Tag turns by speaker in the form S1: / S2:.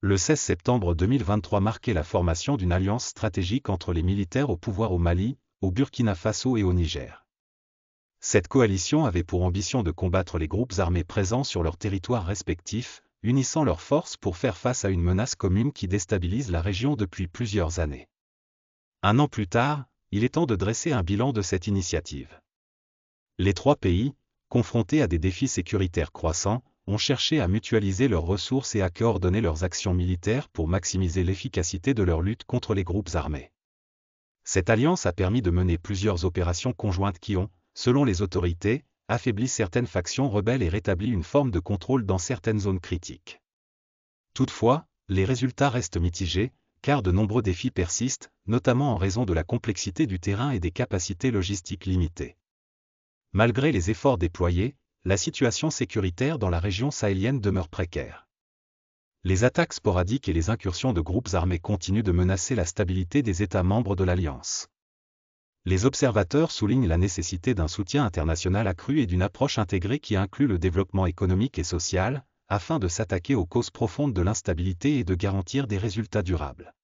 S1: Le 16 septembre 2023 marquait la formation d'une alliance stratégique entre les militaires au pouvoir au Mali, au Burkina Faso et au Niger. Cette coalition avait pour ambition de combattre les groupes armés présents sur leurs territoires respectifs, unissant leurs forces pour faire face à une menace commune qui déstabilise la région depuis plusieurs années. Un an plus tard, il est temps de dresser un bilan de cette initiative. Les trois pays, confrontés à des défis sécuritaires croissants, ont cherché à mutualiser leurs ressources et à coordonner leurs actions militaires pour maximiser l'efficacité de leur lutte contre les groupes armés. Cette alliance a permis de mener plusieurs opérations conjointes qui ont, selon les autorités, affaibli certaines factions rebelles et rétabli une forme de contrôle dans certaines zones critiques. Toutefois, les résultats restent mitigés, car de nombreux défis persistent, notamment en raison de la complexité du terrain et des capacités logistiques limitées. Malgré les efforts déployés, la situation sécuritaire dans la région sahélienne demeure précaire. Les attaques sporadiques et les incursions de groupes armés continuent de menacer la stabilité des États membres de l'Alliance. Les observateurs soulignent la nécessité d'un soutien international accru et d'une approche intégrée qui inclut le développement économique et social, afin de s'attaquer aux causes profondes de l'instabilité et de garantir des résultats durables.